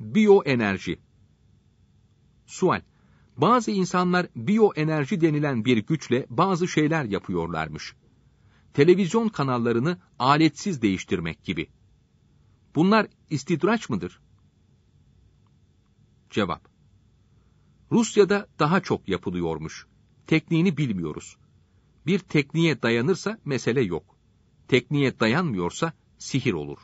Biyoenerji. Sual. Bazı insanlar biyoenerji denilen bir güçle bazı şeyler yapıyorlarmış. Televizyon kanallarını aletsiz değiştirmek gibi. Bunlar istidraç mıdır? Cevap. Rusya'da daha çok yapılıyormuş. Tekniğini bilmiyoruz. Bir tekniğe dayanırsa mesele yok. Tekniğe dayanmıyorsa sihir olur.''